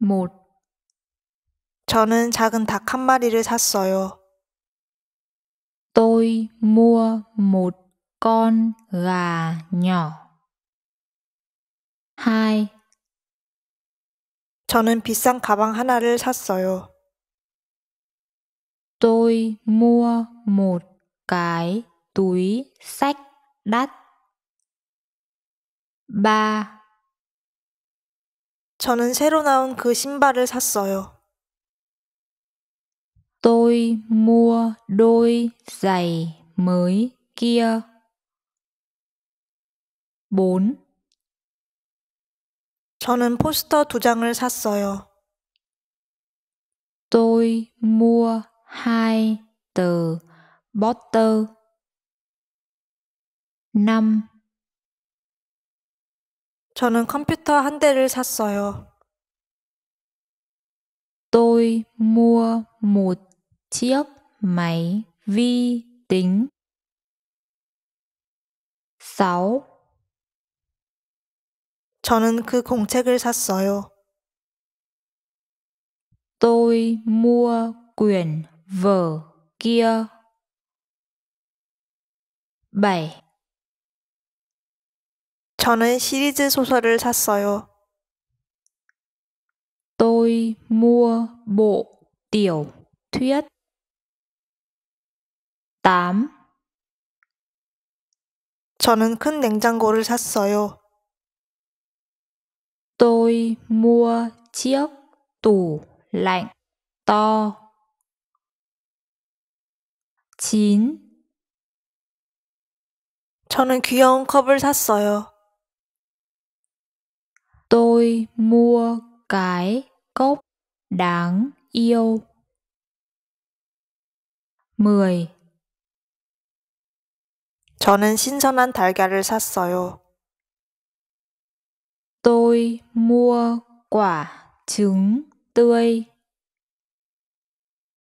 một 저는 작은 닭 한 마리를 샀어요. Tôi mua một con gà nhỏ. hai 저는 비싼 가방 하나를 샀어요. Tôi mua một cái túi sách đắt. ba 저는 새로 나온 그 신발을 샀어요. Tôi mua đôi giày mới kia. 4. 저는 포스터 두 장을 샀어요. Tôi mua hai tờ poster. 5. 저는 컴퓨터 한 대를 샀어요. Tôi mua một chiếc máy vi tính. 6. 저는 그 공책을 샀어요. Tôi mua quyển vở kia. 7. 저는 시리즈 소설을 샀어요. Tôi mua bộ tiểu thuyết 8 저는 큰 냉장고를 샀어요. Tôi mua chiếc tủ lạnh to. 9 저는 귀여운 컵을 샀어요. tôi mua cái cốc đáng yêu 10 저는 신선한 달걀을 샀어요. Tôi mua quả trứng tươi.